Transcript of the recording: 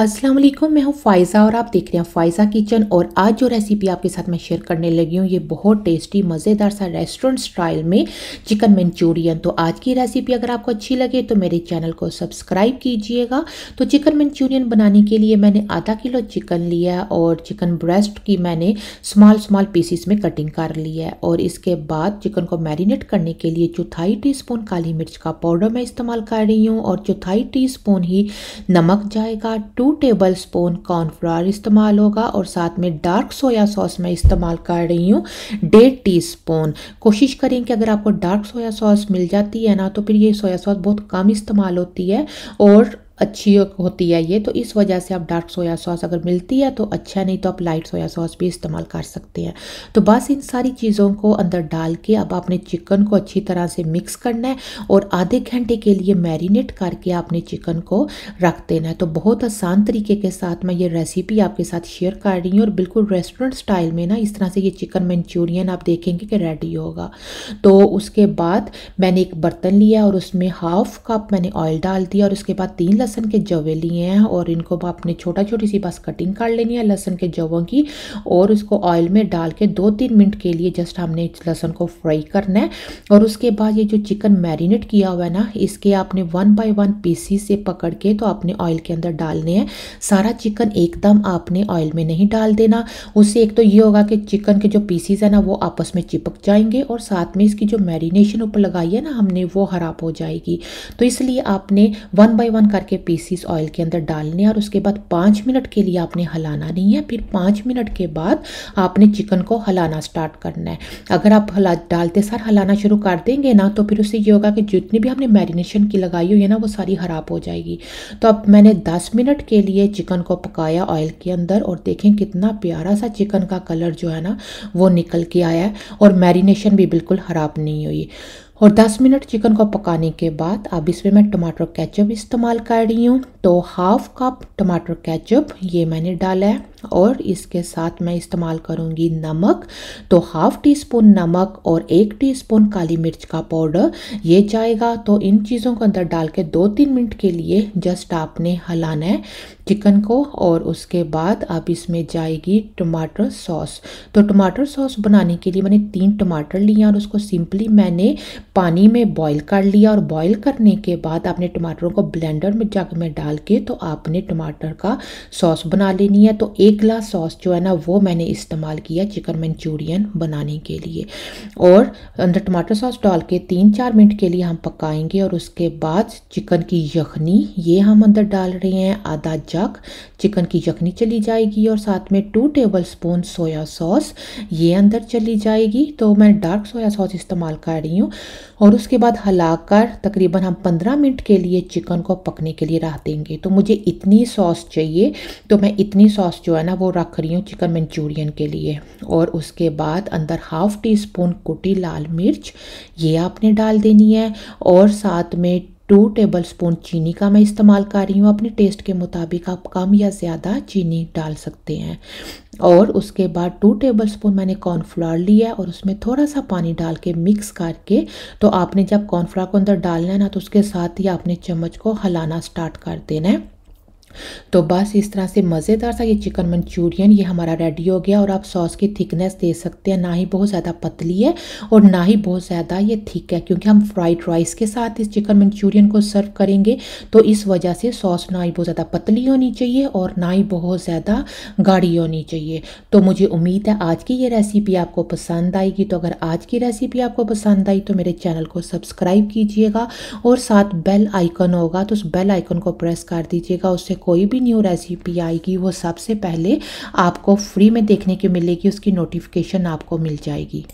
अस्सलाम वालेकुम मैं हूँ फ़ाइज़ा और आप देख रहे हैं फ़ाइज़ा किचन और आज जो रेसिपी आपके साथ मैं शेयर करने लगी हूँ ये बहुत टेस्टी मज़ेदार सा रेस्टोरेंट स्टाइल में चिकन मंचूरियन तो आज की रेसिपी अगर आपको अच्छी लगे तो मेरे चैनल को सब्सक्राइब कीजिएगा तो चिकन मंचूरियन बनाने के लिए मैंने आधा किलो चिकन लिया और चिकन ब्रेस्ट की मैंने स्मॉल स्मॉल पीसीस में कटिंग कर लिया है और इसके बाद चिकन को मैरिनेट करने के लिए चौथाई टी स्पून काली मिर्च का पाउडर मैं इस्तेमाल कर रही हूँ और चौथाई टी स्पून ही नमक जाएगा two two table spoon cornflour इस्तेमाल होगा और साथ में डार्क सोया सॉस मैं इस्तेमाल कर रही हूँ डेढ़ टी स्पून कोशिश करें कि अगर आपको डार्क सोया सॉस मिल जाती है ना तो फिर ये सोया सॉस बहुत कम इस्तेमाल होती है और अच्छी होती है ये तो इस वजह से आप डार्क सोया सॉस अगर मिलती है तो अच्छा नहीं तो आप लाइट सोया सॉस भी इस्तेमाल कर सकते हैं तो बस इन सारी चीज़ों को अंदर डाल के अब आपने चिकन को अच्छी तरह से मिक्स करना है और आधे घंटे के लिए मैरिनेट करके आपने चिकन को रख देना है तो बहुत आसान तरीके के साथ मैं ये रेसिपी आपके साथ शेयर कर रही हूँ और बिल्कुल रेस्टोरेंट स्टाइल में ना इस तरह से ये चिकन मंचूरियन आप देखेंगे कि रेडी होगा तो उसके बाद मैंने एक बर्तन लिया और उसमें हाफ कप मैंने ऑयल डाल दिया और उसके बाद तीन लहसन के जवे लिए हैं और इनको आपने छोटा छोटी सी बस कटिंग कर लेनी है लहसन के जवों की और उसको ऑयल में डाल के दो तीन मिनट के लिए जस्ट हमने लहसन को फ्राई करना है और उसके बाद ये जो चिकन मैरिनेट किया हुआ है ना इसके आपने वन बाय वन पीसी से पकड़ के तो आपने ऑयल के अंदर डालने हैं सारा चिकन एकदम आपने ऑयल में नहीं डाल देना उससे एक तो ये होगा कि चिकन के जो पीसीज है ना वो आपस में चिपक जाएंगे और साथ में इसकी जो मैरिनेशन ऊपर लगाई है ना हमने वो ख़राब हो जाएगी तो इसलिए आपने वन बाय वन करके पीसीस ऑयल के अंदर डालने और उसके बाद पाँच मिनट के लिए आपने हलाना नहीं है फिर पाँच मिनट के बाद आपने चिकन को हलाना स्टार्ट करना है अगर आप हला डालते सार हलाना शुरू कर देंगे ना तो फिर उससे ये होगा कि जितनी भी आपने मैरिनेशन की लगाई हुई है ना वो सारी ख़राब हो जाएगी तो अब मैंने दस मिनट के लिए चिकन को पकाया ऑयल के अंदर और देखें कितना प्यारा सा चिकन का कलर जो है ना वो निकल के आया है और मैरिनेशन भी बिल्कुल ख़राब नहीं हुई और 10 मिनट चिकन को पकाने के बाद अब इसमें मैं टमाटर केचप इस्तेमाल कर रही हूँ तो हाफ कप टमाटर केचप ये मैंने डाला है और इसके साथ मैं इस्तेमाल करूँगी नमक तो हाफ़ टी स्पून नमक और एक टी स्पून काली मिर्च का पाउडर ये जाएगा तो इन चीज़ों को अंदर डाल के दो तीन मिनट के लिए जस्ट आपने हलाना है चिकन को और उसके बाद अब इसमें जाएगी टमाटर सॉस तो टमाटर सॉस बनाने के लिए मैंने तीन टमाटर लिए और उसको सिंपली मैंने पानी में बॉईल कर लिया और बॉईल करने के बाद आपने टमाटरों को ब्लेंडर में जग में डाल के तो आपने टमाटर का सॉस बना लेनी है तो एक एक ग्लास सॉस जो है ना वो मैंने इस्तेमाल किया चिकन मंचूरियन बनाने के लिए और अंदर टमाटर सॉस डाल के तीन चार मिनट के लिए हम पकाएंगे और उसके बाद चिकन की यखनी ये हम अंदर डाल रहे हैं आधा जग चिकन की यखनी चली जाएगी और साथ में two table spoon soya sauce ये अंदर चली जाएगी तो मैं डार्क सोया सॉस इस्तेमाल कर रही हूँ और उसके बाद हलाकर तकरीबन हम पंद्रह मिनट के लिए चिकन को पकने के लिए रख देंगे तो मुझे इतनी सॉस चाहिए तो मैं इतनी सॉस जो है ना वो रख रही हूँ चिकन मंचूरियन के लिए और उसके बाद अंदर हाफ़ टी स्पून कुटी लाल मिर्च ये आपने डाल देनी है और साथ में टू टेबल स्पून चीनी का मैं इस्तेमाल कर रही हूँ अपने टेस्ट के मुताबिक आप कम या ज़्यादा चीनी डाल सकते हैं और उसके बाद टू टेबल स्पून मैंने कॉर्नफ्लावर लिया और उसमें थोड़ा सा पानी डाल के मिक्स करके तो आपने जब कॉर्नफ्लावर को अंदर डालना है ना तो उसके साथ ही आपने चम्मच को हलाना स्टार्ट कर देना है तो बस इस तरह से मज़ेदार सा ये चिकन मंचूरियन ये हमारा रेडी हो गया और आप सॉस की थिकनेस दे सकते हैं ना ही बहुत ज़्यादा पतली है और ना ही बहुत ज़्यादा ये थिक है क्योंकि हम फ्राइड राइस के साथ इस चिकन मंचूरियन को सर्व करेंगे तो इस वजह से सॉस ना ही बहुत ज़्यादा पतली होनी चाहिए और ना ही बहुत ज़्यादा गाढ़ी होनी चाहिए तो मुझे उम्मीद है आज की ये रेसिपी आपको पसंद आएगी तो अगर आज की रेसिपी आपको पसंद आई तो मेरे चैनल को सब्सक्राइब कीजिएगा और साथ बेल आइकन होगा तो उस बेल आइकन को प्रेस कर दीजिएगा उससे कोई भी न्यू रेसिपी आएगी वो सबसे पहले आपको फ्री में देखने की मिलेगी उसकी नोटिफिकेशन आपको मिल जाएगी